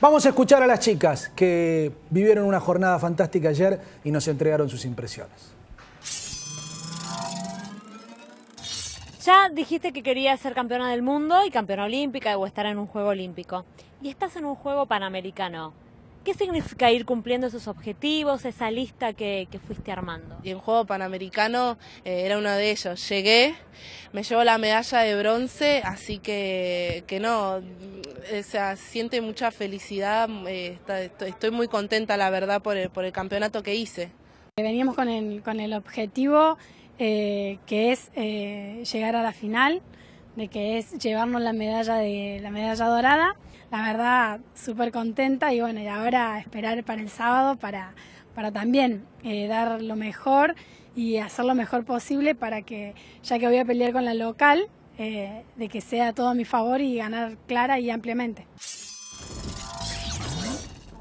Vamos a escuchar a las chicas que vivieron una jornada fantástica ayer y nos entregaron sus impresiones. Ya dijiste que querías ser campeona del mundo y campeona olímpica o estar en un juego olímpico. Y estás en un juego panamericano. ¿Qué significa ir cumpliendo esos objetivos, esa lista que, fuiste armando? Y en Juego Panamericano eh, era uno de ellos. Llegué, me llevo la medalla de bronce, así que, no, o sea, siente mucha felicidad, eh, estoy muy contenta la verdad por el, por el campeonato que hice. Eh, veníamos con el, con el objetivo que es llegar a la final de que es llevarnos la medalla de la medalla dorada. La verdad, súper contenta y bueno, y ahora esperar para el sábado para, para también eh, dar lo mejor y hacer lo mejor posible para que, ya que voy a pelear con la local, eh, de que sea todo a mi favor y ganar clara y ampliamente.